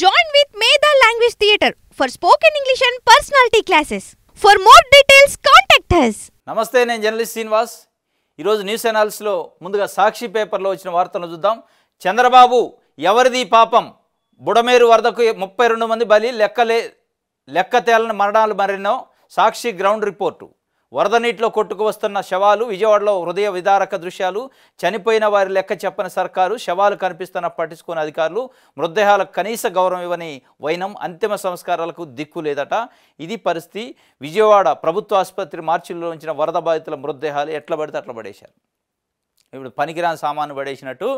join with Medha language theatre for spoken English and personality classes for more details contact us నమస్తే నేను journalist Srinivas ఈరోజు news అనాలిసిస్లో ముందుగా సాక్షి పేపర్లో వచ్చిన వార్తలను చూద్దాం చంద్రబాబు ఎవరిది పాపం బుడమేరు వరదకు ముప్పై రెండు మంది బలి లెక్కలే లెక్క తేలని మరణాలు మరెన్నో సాక్షి గ్రౌండ్ రిపోర్టు వరద నీటిలో కొట్టుకు వస్తున్న శవాలు విజయవాడలో హృదయ విదారక దృశ్యాలు చనిపోయిన వారి లెక్క చెప్పని సర్కారు శవాలు కనిపిస్తున్న పట్టించుకుని అధికారులు మృతదేహాలకు కనీస గౌరవం ఇవ్వని వైనం అంతిమ సంస్కారాలకు దిక్కు లేదట ఇది పరిస్థితి విజయవాడ ప్రభుత్వ ఆసుపత్రి మార్చిలో ఉంచిన వరద బాధితుల మృతదేహాలు ఎట్లా పడితే అట్లా పడేశారు ఇప్పుడు పనికిరాని సామాను పడేసినట్టు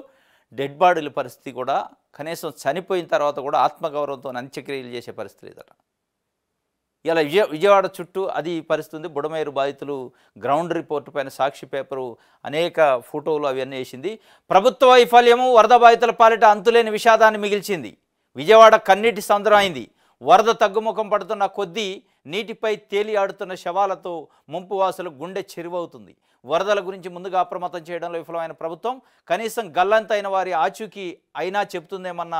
డెడ్ బాడీల పరిస్థితి కూడా కనీసం చనిపోయిన తర్వాత కూడా ఆత్మగౌరవంతో అంత్యక్రియలు చేసే పరిస్థితి లేదట ఇలా విజయ విజయవాడ చుట్టూ అది పరిస్థితుంది బుడమేరు బాధితులు గ్రౌండ్ రిపోర్ట్ పైన సాక్షి పేపరు అనేక ఫోటోలు అవన్నీ వేసింది ప్రభుత్వ వైఫల్యము వరద బాధితుల పాలిట అంతులేని విషాదాన్ని మిగిల్చింది విజయవాడ కన్నీటి సంద్రం అయింది వరద తగ్గుముఖం పడుతున్న కొద్దీ నీటిపై తేలి ఆడుతున్న శవాలతో ముంపువాసులు గుండె చెరువవుతుంది వరదల గురించి ముందుగా అప్రమత్తం చేయడంలో విఫలమైన ప్రభుత్వం కనీసం గల్లంతైన వారి ఆచూకీ అయినా చెబుతుందేమన్న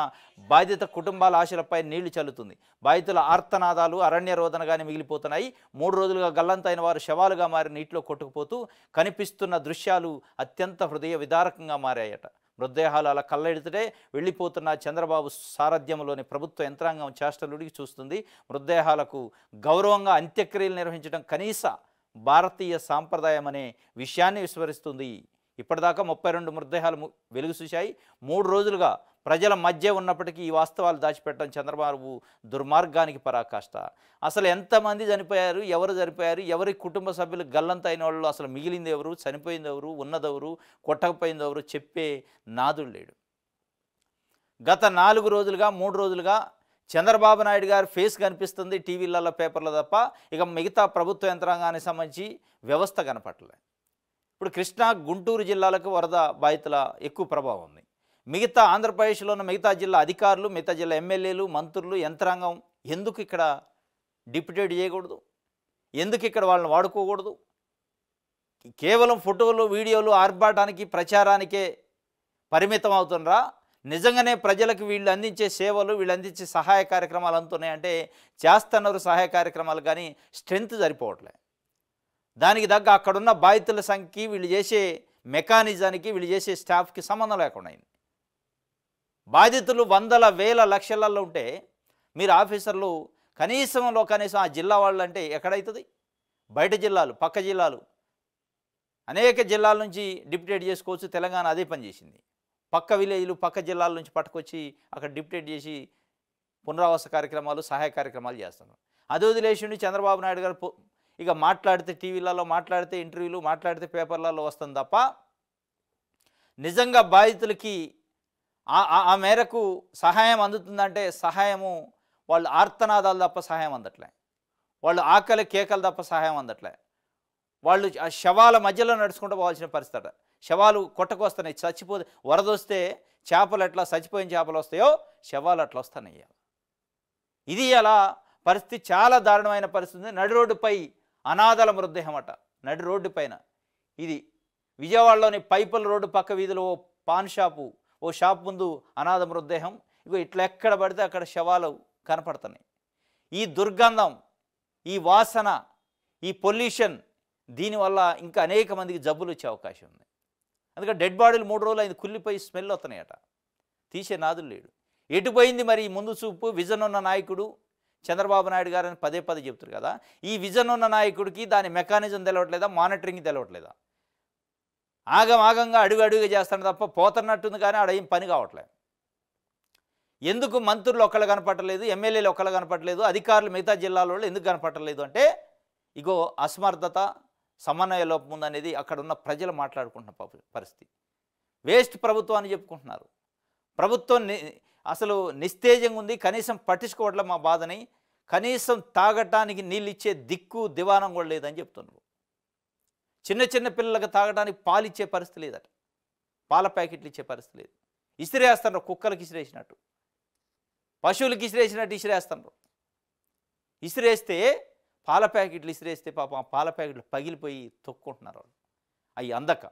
బాధిత కుటుంబాల ఆశలపై నీళ్లు చల్లుతుంది బాధితుల ఆర్తనాదాలు అరణ్య రోదనగానే మిగిలిపోతున్నాయి మూడు రోజులుగా గల్లంతైన వారు శవాలుగా మారి నీటిలో కొట్టుకుపోతూ కనిపిస్తున్న దృశ్యాలు అత్యంత హృదయ విదారకంగా మారాయట మృతదేహాలు అలా కళ్ళెడితే వెళ్ళిపోతున్న చంద్రబాబు సారథ్యంలోని ప్రభుత్వ యంత్రాంగం చేష్టలుడికి చూస్తుంది మృతదేహాలకు గౌరవంగా అంత్యక్రియలు నిర్వహించడం కనీస భారతీయ సాంప్రదాయం అనే విషయాన్ని విస్మరిస్తుంది ఇప్పటిదాకా ముప్పై రెండు మృతదేహాలు వెలుగు చూశాయి మూడు రోజులుగా ప్రజల మధ్య ఉన్నప్పటికీ ఈ వాస్తవాలు దాచిపెట్టడం చంద్రబాబు దుర్మార్గానికి పరాకాష్ట అసలు ఎంతమంది చనిపోయారు ఎవరు చనిపోయారు ఎవరి కుటుంబ సభ్యులు గల్లంత అయిన వాళ్ళు అసలు మిగిలింది ఎవరు చనిపోయింది ఎవరు ఉన్నదెవరు కొట్టకపోయింది ఎవరు చెప్పే నాదుడు లేడు గత నాలుగు రోజులుగా మూడు రోజులుగా చంద్రబాబు నాయుడు గారి ఫేస్ కనిపిస్తుంది టీవీలలో పేపర్లో తప్ప ఇక మిగతా ప్రభుత్వ యంత్రాంగానికి సంబంధించి వ్యవస్థ కనపడలేదు ఇప్పుడు కృష్ణా గుంటూరు జిల్లాలకు వరద బాధితుల ఎక్కువ ప్రభావం ఉంది మిగతా ఆంధ్రప్రదేశ్లో ఉన్న మిగతా జిల్లా అధికారులు మిగతా జిల్లా ఎమ్మెల్యేలు మంత్రులు యంత్రాంగం ఎందుకు ఇక్కడ డిప్యూటేట్ చేయకూడదు ఎందుకు ఇక్కడ వాళ్ళని వాడుకోకూడదు కేవలం ఫోటోలు వీడియోలు ఆర్భాటానికి ప్రచారానికే పరిమితం అవుతుండ్రా నిజంగానే ప్రజలకు వీళ్ళు అందించే సేవలు వీళ్ళు అందించే సహాయ కార్యక్రమాలు అంతున్నాయంటే చేస్తున్నారు సహాయ కార్యక్రమాలు కానీ స్ట్రెంగ్త్ సరిపోవట్లే దానికి తగ్గ అక్కడున్న బాధితుల సంఖ్యకి వీళ్ళు చేసే మెకానిజానికి వీళ్ళు చేసే స్టాఫ్కి సంబంధం లేకుండా అయింది బాధితులు వందల వేల లక్షలలో ఉంటే మీరు ఆఫీసర్లు కనీసంలో కనీసం ఆ జిల్లా వాళ్ళు అంటే ఎక్కడవుతుంది బయట జిల్లాలు పక్క జిల్లాలు అనేక జిల్లాల నుంచి డిప్యూటేట్ చేసుకోవచ్చు తెలంగాణ అదే పనిచేసింది పక్క విలేజ్లు పక్క జిల్లాల నుంచి పట్టుకొచ్చి అక్కడ డిప్యూటేట్ చేసి పునరావాస కార్యక్రమాలు సహాయ కార్యక్రమాలు చేస్తాను అది వదిలేసి చంద్రబాబు నాయుడు గారు ఇక మాట్లాడితే టీవీలలో మాట్లాడితే ఇంటర్వ్యూలు మాట్లాడితే పేపర్లలో వస్తుంది తప్ప నిజంగా బాధితులకి ఆ మేరకు సహాయం అందుతుందంటే సహాయము వాళ్ళు ఆర్తనాదాలు తప్ప సహాయం అందట్లే వాళ్ళు ఆకలి కేకలు తప్ప సహాయం అందట్లే వాళ్ళు ఆ శవాల మధ్యలో నడుచుకుంటూ పోవాల్సిన పరిస్థితి శవాలు కొట్టకొస్తున్నాయి చచ్చిపో వరదొస్తే చేపలు ఎట్లా చచ్చిపోయిన చేపలు వస్తాయో శవాలు అట్లా వస్తున్నాయి ఇది అలా పరిస్థితి చాలా దారుణమైన పరిస్థితి నడి రోడ్డుపై అనాథల మృతదేహం అట నడి రోడ్డు పైన ఇది విజయవాడలోని పైపల్ రోడ్డు పక్క వీధిలో పాన్ షాపు ఓ షాప్ ముందు అనాథ మృతదేహం ఇగో ఇట్లా ఎక్కడ పడితే అక్కడ శవాలు కనపడుతున్నాయి ఈ దుర్గంధం ఈ వాసన ఈ పొల్యూషన్ దీనివల్ల ఇంకా అనేక మందికి జబ్బులు వచ్చే అవకాశం ఉంది అందుకే డెడ్ బాడీలు మూడు రోజులు అయింది కుళ్ళిపోయి స్మెల్ వస్తున్నాయట తీసే నాదులు లేడు ఎటుపోయింది మరి ముందు చూపు విజన్ ఉన్న నాయకుడు చంద్రబాబు నాయుడు గారని పదే పదే చెప్తారు కదా ఈ విజన్ ఉన్న నాయకుడికి దాని మెకానిజం తెలవట్లేదా మానిటరింగ్ తెలవట్లేదా ఆగమాగంగా అడుగు అడుగు చేస్తాను తప్ప పోతున్నట్టుంది కానీ ఆడ ఏం పని కావట్లేదు ఎందుకు మంత్రులు ఒక్కళ్ళు కనపట్టలేదు ఎమ్మెల్యేలు ఒక్కళ్ళు కనపట్టలేదు అధికారులు మిగతా జిల్లాల వాళ్ళు ఎందుకు కనపట్టలేదు అంటే ఇగో అసమర్థత సమన్వయ లోపం ఉందనేది అక్కడ ఉన్న ప్రజలు మాట్లాడుకుంటున్న పరిస్థితి వేస్ట్ ప్రభుత్వం అని చెప్పుకుంటున్నారు ప్రభుత్వం అసలు నిస్తేజంగా ఉంది కనీసం పట్టించుకోవట్లే మా బాధని కనీసం తాగటానికి నీళ్ళు ఇచ్చే దిక్కు దివానం కూడా లేదని చెప్తున్నారు చిన్న చిన్న పిల్లలకు తాగడానికి పాలు ఇచ్చే పరిస్థితి లేదట పాల ప్యాకెట్లు ఇచ్చే పరిస్థితి లేదు ఇసిరేస్తారు కుక్కలకు ఇసిరేసినట్టు పశువులకు ఇసిరేసినట్టు ఇసిరేస్తారు ఇసిరేస్తే పాల ప్యాకెట్లు ఇసిరేస్తే పాపం ఆ పాల ప్యాకెట్లు పగిలిపోయి తొక్కుంటున్నారు వాళ్ళు అవి అందక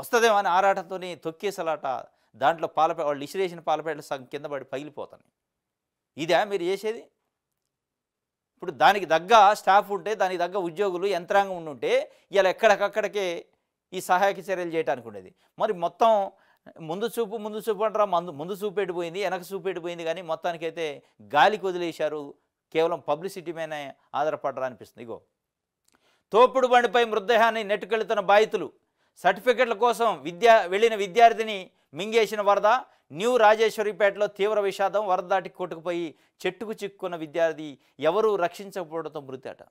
వస్తుందేమో అని ఆరాటంతో తొక్కేసలాట దాంట్లో పాల వాళ్ళు ఇసిరేసిన పాల ప్యాకెట్లు సగం కింద పడి పగిలిపోతాయి ఇదే మీరు చేసేది ఇప్పుడు దానికి తగ్గ స్టాఫ్ ఉంటే దానికి తగ్గ ఉద్యోగులు యంత్రాంగం ఉండుంటే ఇలా ఎక్కడికక్కడికే ఈ సహాయక చర్యలు చేయడానికి ఉండేది మరి మొత్తం ముందు చూపు ముందు చూపు అంటారా మందు ముందు చూపు పెట్టిపోయింది వెనక చూపు పెట్టిపోయింది కానీ అయితే గాలికి వదిలేశారు కేవలం పబ్లిసిటీ మీద ఆధారపడరా అనిపిస్తుంది ఇగో తోపుడు బండిపై మృతదేహాన్ని నెట్టుకెళ్తున్న బాధితులు సర్టిఫికెట్ల కోసం విద్యా వెళ్ళిన విద్యార్థిని మింగేసిన వరద న్యూ రాజేశ్వరిపేటలో తీవ్ర విషాదం వరద దాటి కొట్టుకుపోయి చెట్టుకు చిక్కుకున్న విద్యార్థి ఎవరూ రక్షించకపోవడంతో మృతి అట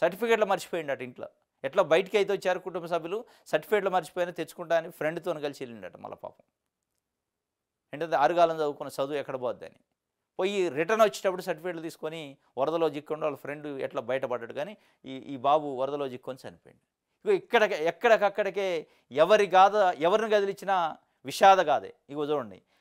సర్టిఫికేట్లు మర్చిపోయిండట ఇంట్లో ఎట్లా బయటికి అయితే వచ్చారు కుటుంబ సభ్యులు సర్టిఫికేట్లు మర్చిపోయినా తెచ్చుకుంటా అని ఫ్రెండ్తో కలిసి వెళ్ళిండట మళ్ళీ పాపం ఏంటంటే ఆరుగాలం చదువుకున్న చదువు ఎక్కడ పోద్దని పోయి రిటర్న్ వచ్చేటప్పుడు సర్టిఫికేట్లు తీసుకొని వరదలో చిక్కుండా వాళ్ళ ఫ్రెండ్ ఎట్లా బయటపడ్డాడు కానీ ఈ ఈ బాబు వరదలో చిక్కొని చనిపోయింది ఇక ఇక్కడ ఎక్కడికక్కడికే ఎవరి గాథ ఎవరిని కదిలిచ్చినా విషాదగాథే ఇక చూడండి